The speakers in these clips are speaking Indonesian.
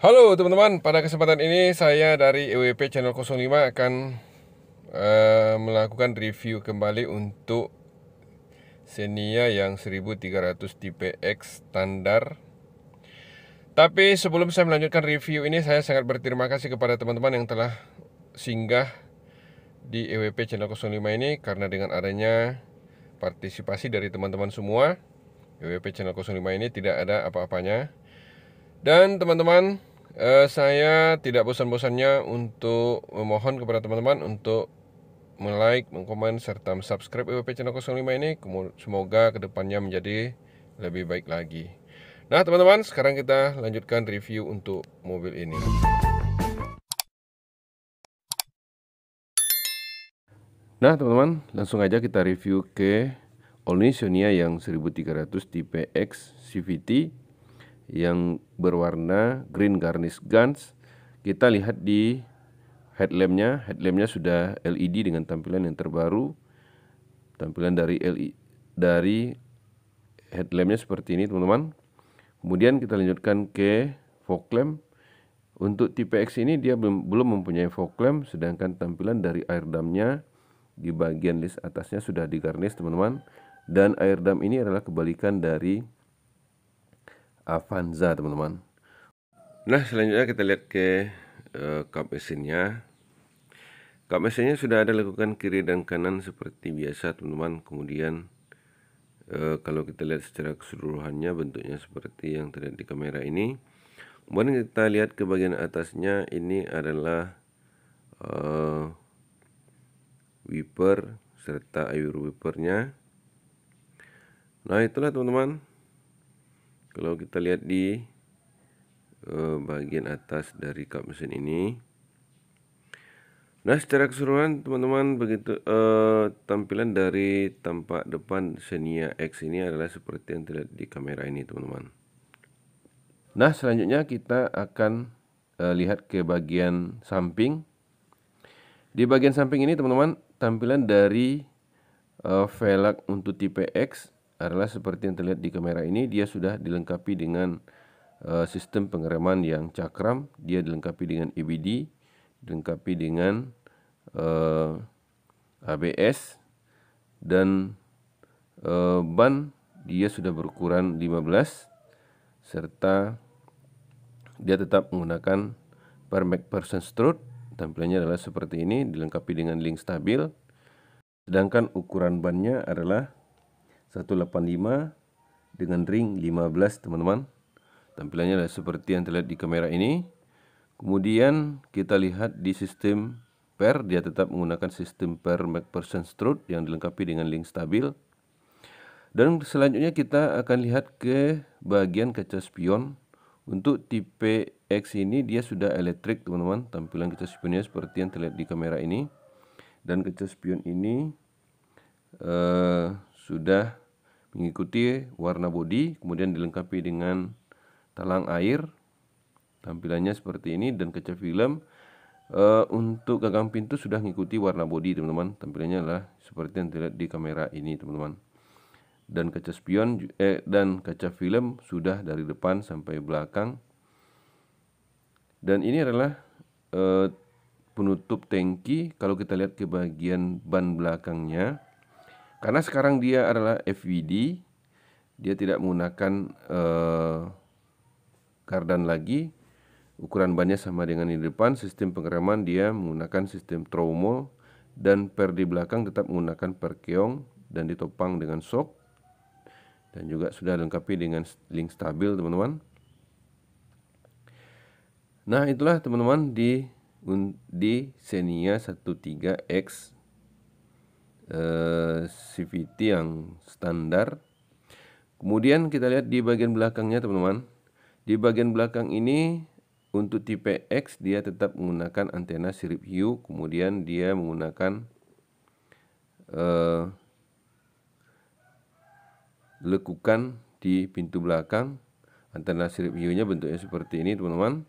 Halo teman-teman, pada kesempatan ini saya dari EWP Channel 05 akan uh, melakukan review kembali untuk Xenia yang 1300 tipe standar Tapi sebelum saya melanjutkan review ini saya sangat berterima kasih kepada teman-teman yang telah singgah di EWP Channel 05 ini Karena dengan adanya partisipasi dari teman-teman semua EWP Channel 05 ini tidak ada apa-apanya dan teman-teman uh, saya tidak bosan-bosannya untuk memohon kepada teman-teman untuk like, mengkomen, serta subscribe e WP Channel 05 ini Semoga kedepannya menjadi lebih baik lagi Nah teman-teman sekarang kita lanjutkan review untuk mobil ini Nah teman-teman langsung aja kita review ke Olni Sonia yang 1300 tipe X CVT yang berwarna green garnish guns. Kita lihat di headlampnya, headlampnya sudah LED dengan tampilan yang terbaru. Tampilan dari LED dari headlampnya seperti ini teman-teman. Kemudian kita lanjutkan ke fog lamp. Untuk tipe X ini dia belum, belum mempunyai fog lamp sedangkan tampilan dari air damnya di bagian list atasnya sudah garnish teman-teman dan air dam ini adalah kebalikan dari Avanza teman-teman nah selanjutnya kita lihat ke uh, cup mesinnya cup mesinnya sudah ada lakukan kiri dan kanan seperti biasa teman-teman kemudian uh, kalau kita lihat secara keseluruhannya bentuknya seperti yang terlihat di kamera ini kemudian kita lihat ke bagian atasnya ini adalah uh, wiper serta air wipernya nah itulah teman-teman kalau kita lihat di uh, bagian atas dari kap mesin ini nah secara keseluruhan teman-teman begitu uh, tampilan dari tampak depan Xenia X ini adalah seperti yang terlihat di kamera ini teman-teman nah selanjutnya kita akan uh, lihat ke bagian samping di bagian samping ini teman-teman tampilan dari uh, velg untuk tipe X adalah seperti yang terlihat di kamera ini dia sudah dilengkapi dengan uh, sistem pengereman yang cakram dia dilengkapi dengan EBD dilengkapi dengan uh, eh, ABS dan uh, ban dia sudah berukuran 15 serta dia tetap menggunakan per Person strut tampilannya adalah seperti ini dilengkapi dengan link stabil sedangkan ukuran bannya adalah 185 dengan ring 15 teman-teman tampilannya adalah seperti yang terlihat di kamera ini kemudian kita lihat di sistem per dia tetap menggunakan sistem pair MacPherson strut yang dilengkapi dengan link stabil dan selanjutnya kita akan lihat ke bagian kaca spion untuk tipe X ini dia sudah elektrik teman-teman tampilan kaca spionnya seperti yang terlihat di kamera ini dan kaca spion ini uh, sudah mengikuti warna bodi kemudian dilengkapi dengan talang air tampilannya seperti ini dan kaca film uh, untuk gagang pintu sudah mengikuti warna bodi teman-teman tampilannya adalah seperti yang terlihat di kamera ini teman-teman dan kaca spion eh, dan kaca film sudah dari depan sampai belakang dan ini adalah uh, penutup tangki kalau kita lihat ke bagian ban belakangnya karena sekarang dia adalah FVD, dia tidak menggunakan uh, eh, kardan lagi. Ukuran bannya sama dengan di depan, sistem pengereman dia menggunakan sistem tromol dan per di belakang tetap menggunakan per keong dan ditopang dengan sok dan juga sudah dilengkapi dengan link stabil teman-teman. Nah, itulah teman-teman di di Xenia 13X Eh, CVT yang standar. Kemudian kita lihat di bagian belakangnya teman-teman. Di bagian belakang ini untuk tipe X dia tetap menggunakan antena sirip hiu, kemudian dia menggunakan uh, lekukan di pintu belakang. Antena sirip hiunya bentuknya seperti ini teman-teman.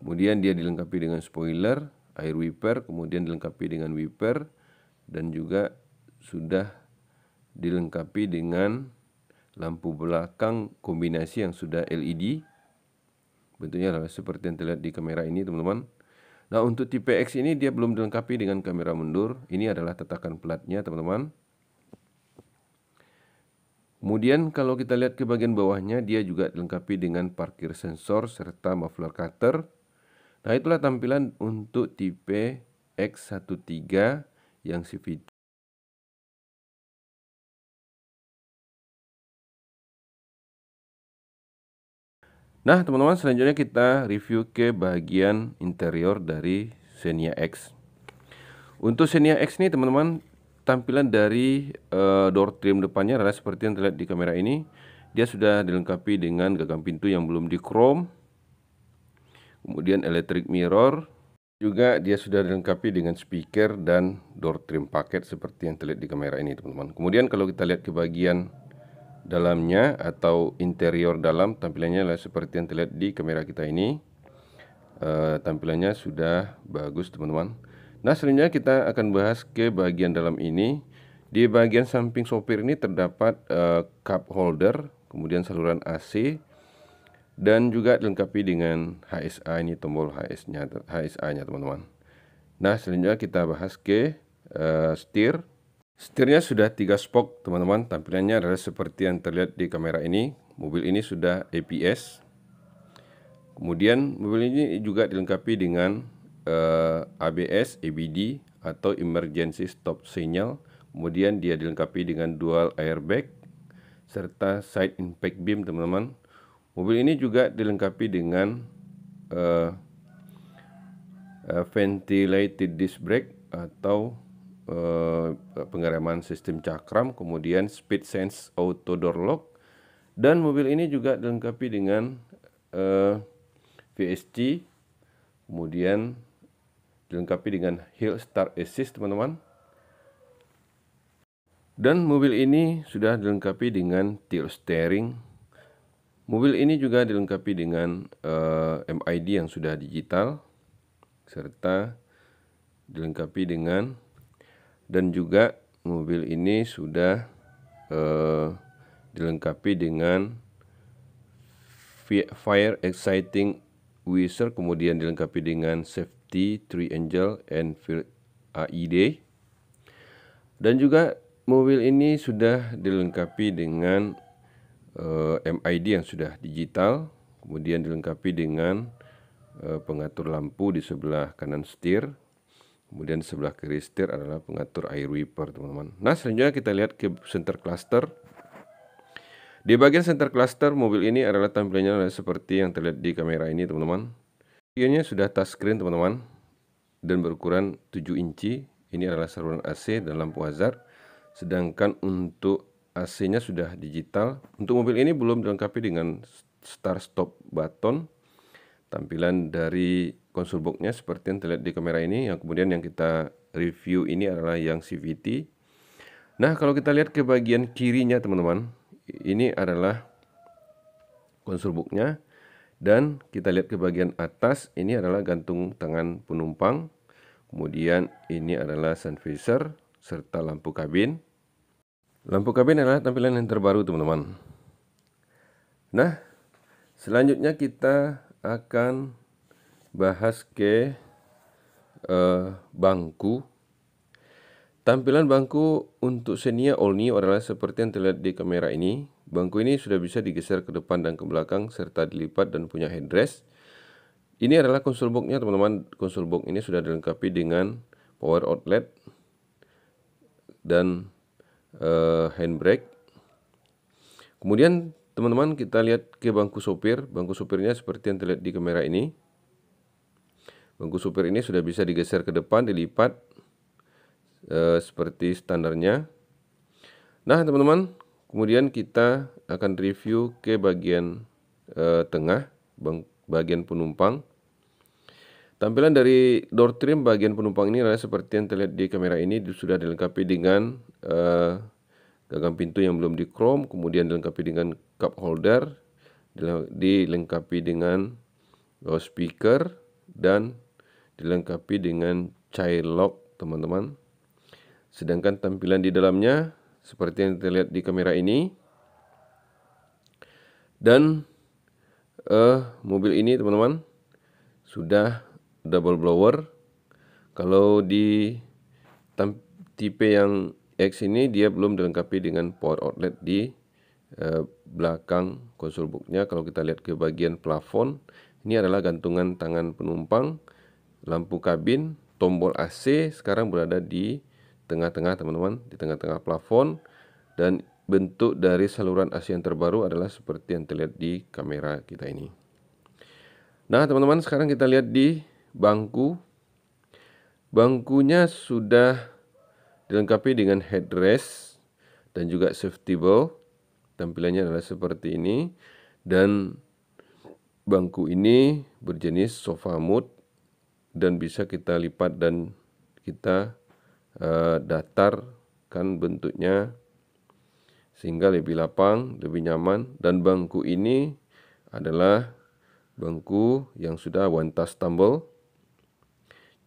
Kemudian dia dilengkapi dengan spoiler, air wiper, kemudian dilengkapi dengan wiper, dan juga sudah dilengkapi dengan lampu belakang kombinasi yang sudah LED bentuknya adalah seperti yang terlihat di kamera ini teman-teman nah untuk tipe X ini dia belum dilengkapi dengan kamera mundur ini adalah tetakan platnya teman-teman Kemudian kalau kita lihat ke bagian bawahnya dia juga dilengkapi dengan parkir sensor serta muffler cutter. Nah itulah tampilan untuk tipe X13 yang si Nah teman-teman selanjutnya kita review ke bagian interior dari Xenia X Untuk Xenia X ini teman-teman tampilan dari uh, door trim depannya adalah seperti yang terlihat di kamera ini Dia sudah dilengkapi dengan gagang pintu yang belum di chrome Kemudian electric mirror juga dia sudah dilengkapi dengan speaker dan door trim paket seperti yang terlihat di kamera ini teman-teman. Kemudian kalau kita lihat ke bagian dalamnya atau interior dalam tampilannya adalah seperti yang terlihat di kamera kita ini. E, tampilannya sudah bagus teman-teman. Nah selanjutnya kita akan bahas ke bagian dalam ini. Di bagian samping sopir ini terdapat e, cup holder, kemudian saluran AC, dan juga dilengkapi dengan HSA ini tombol HS-nya HSA-nya teman-teman. Nah, selanjutnya kita bahas ke uh, setir. Setirnya sudah tiga spok teman-teman. Tampilannya adalah seperti yang terlihat di kamera ini. Mobil ini sudah APS. Kemudian mobil ini juga dilengkapi dengan uh, eh, ABS, EBD atau emergency stop signal. Kemudian dia dilengkapi dengan dual airbag serta side impact beam teman-teman Mobil ini juga dilengkapi dengan uh, uh, ventilated disc brake atau uh, pengereman sistem cakram, kemudian speed sense auto door lock dan mobil ini juga dilengkapi dengan uh, VSC kemudian dilengkapi dengan hill start assist teman-teman dan mobil ini sudah dilengkapi dengan tilt steering Mobil ini juga dilengkapi dengan uh, eh, MID yang sudah digital serta dilengkapi dengan dan juga mobil ini sudah uh, dilengkapi dengan fire exciting wizard kemudian dilengkapi dengan safety three angel and AID dan juga mobil ini sudah dilengkapi dengan Eh, MID yang sudah digital kemudian dilengkapi dengan eh, pengatur lampu di sebelah kanan setir kemudian di sebelah kiri setir adalah pengatur air wiper teman-teman nah selanjutnya kita lihat ke center cluster di bagian center cluster mobil ini adalah tampilannya adalah seperti yang terlihat di kamera ini teman-teman Ianya sudah touchscreen teman-teman dan berukuran 7 inci ini adalah saluran AC dan lampu hazard sedangkan untuk AC-nya sudah digital. Untuk mobil ini belum dilengkapi dengan start stop button. Tampilan dari konsol box-nya seperti yang terlihat di kamera ini. Yang kemudian yang kita review ini adalah yang CVT. Nah kalau kita lihat ke bagian kirinya teman-teman. Ini adalah konsol box-nya Dan kita lihat ke bagian atas ini adalah gantung tangan penumpang. Kemudian ini adalah sun visor serta lampu kabin. Lampu kabin adalah tampilan yang terbaru teman-teman. Nah, selanjutnya kita akan bahas ke uh, bangku. Tampilan bangku untuk Xenia All New adalah seperti yang terlihat di kamera ini. Bangku ini sudah bisa digeser ke depan dan ke belakang serta dilipat dan punya headrest. Ini adalah konsol boxnya teman-teman. Konsol box ini sudah dilengkapi dengan power outlet dan uh, handbrake. Kemudian teman-teman kita lihat ke bangku sopir. Bangku sopirnya seperti yang terlihat di kamera ini. Bangku sopir ini sudah bisa digeser ke depan, dilipat uh, seperti standarnya. Nah teman-teman, kemudian kita akan review ke bagian uh, tengah, bagian penumpang. Tampilan dari door trim bagian penumpang ini adalah seperti yang terlihat di kamera ini sudah dilengkapi dengan uh, gagang pintu yang belum di chrome, kemudian dilengkapi dengan cup holder, dilengkapi dengan speaker dan dilengkapi dengan child lock, teman-teman. Sedangkan tampilan di dalamnya seperti yang terlihat di kamera ini. Dan uh, mobil ini, teman-teman, sudah double blower. Kalau di tipe yang X ini dia belum dilengkapi dengan power outlet di eh, belakang konsol booknya. Kalau kita lihat ke bagian plafon, ini adalah gantungan tangan penumpang, lampu kabin, tombol AC sekarang berada di tengah-tengah teman-teman, di tengah-tengah plafon dan bentuk dari saluran AC yang terbaru adalah seperti yang terlihat di kamera kita ini. Nah, teman-teman, sekarang kita lihat di bangku. Bangkunya sudah dilengkapi dengan headrest dan juga safety belt. Tampilannya adalah seperti ini dan bangku ini berjenis sofa mood dan bisa kita lipat dan kita uh, eh, datar bentuknya sehingga lebih lapang, lebih nyaman dan bangku ini adalah bangku yang sudah one touch tumble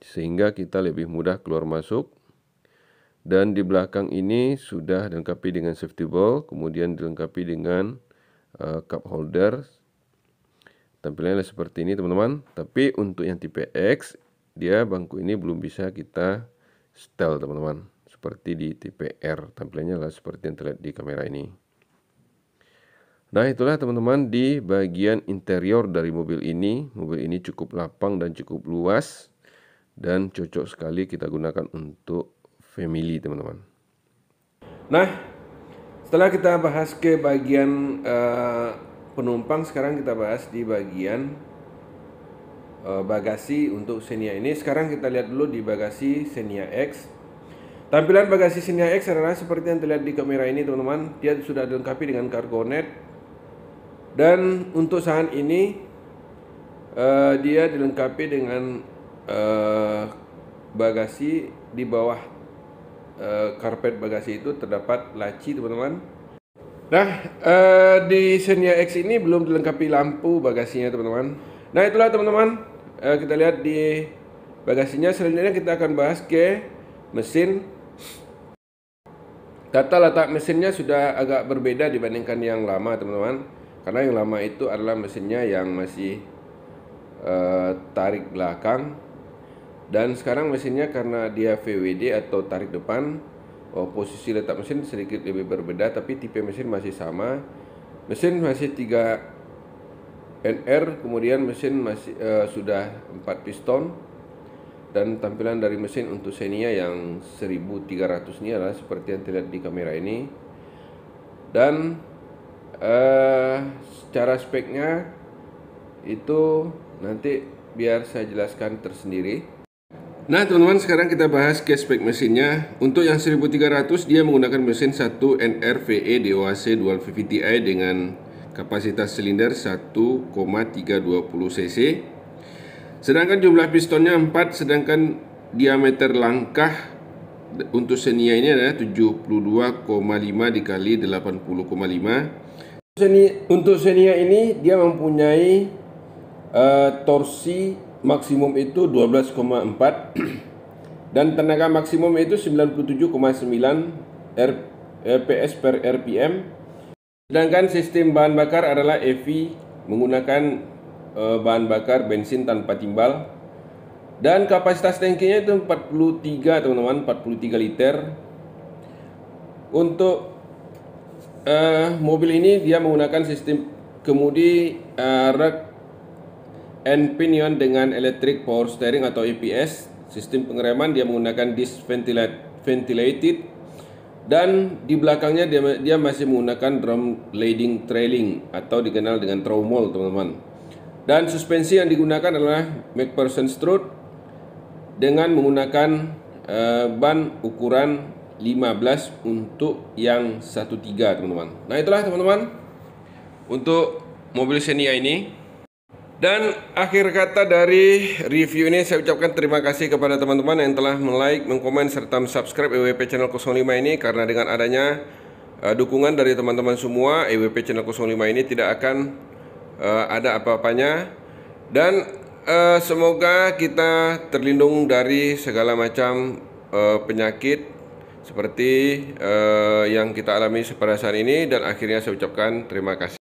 sehingga kita lebih mudah keluar masuk dan di belakang ini sudah dilengkapi dengan safety ball kemudian dilengkapi dengan uh, cup holder tampilannya seperti ini teman-teman tapi untuk yang tipe X dia bangku ini belum bisa kita setel teman-teman seperti di tipe R tampilannya lah seperti yang terlihat di kamera ini nah itulah teman-teman di bagian interior dari mobil ini mobil ini cukup lapang dan cukup luas dan cocok sekali kita gunakan untuk family teman-teman. Nah, setelah kita bahas ke bagian uh, penumpang, sekarang kita bahas di bagian uh, bagasi untuk Xenia ini. Sekarang kita lihat dulu di bagasi Xenia X. Tampilan bagasi Xenia X adalah seperti yang terlihat di kamera ini teman-teman. Dia sudah dilengkapi dengan net Dan untuk saat ini uh, dia dilengkapi dengan eh, bagasi di bawah eh, karpet bagasi itu terdapat laci teman-teman. Nah eh, di Xenia X ini belum dilengkapi lampu bagasinya teman-teman. Nah itulah teman-teman eh, kita lihat di bagasinya selanjutnya kita akan bahas ke mesin Tata letak mesinnya sudah agak berbeda dibandingkan yang lama teman-teman Karena yang lama itu adalah mesinnya yang masih uh, tarik belakang dan sekarang mesinnya karena dia VWD atau tarik depan, oh, posisi letak mesin sedikit lebih berbeda tapi tipe mesin masih sama. Mesin masih 3 NR, kemudian mesin masih uh, sudah 4 piston dan tampilan dari mesin untuk Xenia yang 1300 ini adalah seperti yang terlihat di kamera ini. Dan uh, secara speknya itu nanti biar saya jelaskan tersendiri. Nah teman-teman sekarang kita bahas cashback mesinnya Untuk yang 1300 dia menggunakan mesin 1 NRVE DOAC Dual VVTi dengan kapasitas silinder 1,320 cc Sedangkan jumlah pistonnya 4 sedangkan diameter langkah untuk Xenia ini adalah 72,5 dikali 80,5 Untuk Xenia ini dia mempunyai uh, torsi maksimum itu 12,4 dan tenaga maksimum itu 97,9 rps eh, per RPM. Sedangkan sistem bahan bakar adalah EV menggunakan eh, bahan bakar bensin tanpa timbal dan kapasitas tankinya itu 43 teman-teman 43 liter untuk uh, mobil ini dia menggunakan sistem kemudi uh, rek and pinion dengan electric power steering atau EPS sistem pengereman dia menggunakan disc ventilated dan di belakangnya dia, dia masih menggunakan drum leading trailing atau dikenal dengan tromol teman-teman dan suspensi yang digunakan adalah MacPherson strut dengan menggunakan uh, ban ukuran 15 untuk yang 13 teman-teman nah itulah teman-teman untuk mobil Xenia ini dan akhir kata dari review ini saya ucapkan terima kasih kepada teman-teman yang telah like, mengkomen, serta subscribe EWP Channel 05 ini karena dengan adanya uh, dukungan dari teman-teman semua EWP Channel 05 ini tidak akan uh, ada apa-apanya dan uh, semoga kita terlindung dari segala macam uh, penyakit seperti uh, yang kita alami pada saat ini dan akhirnya saya ucapkan terima kasih.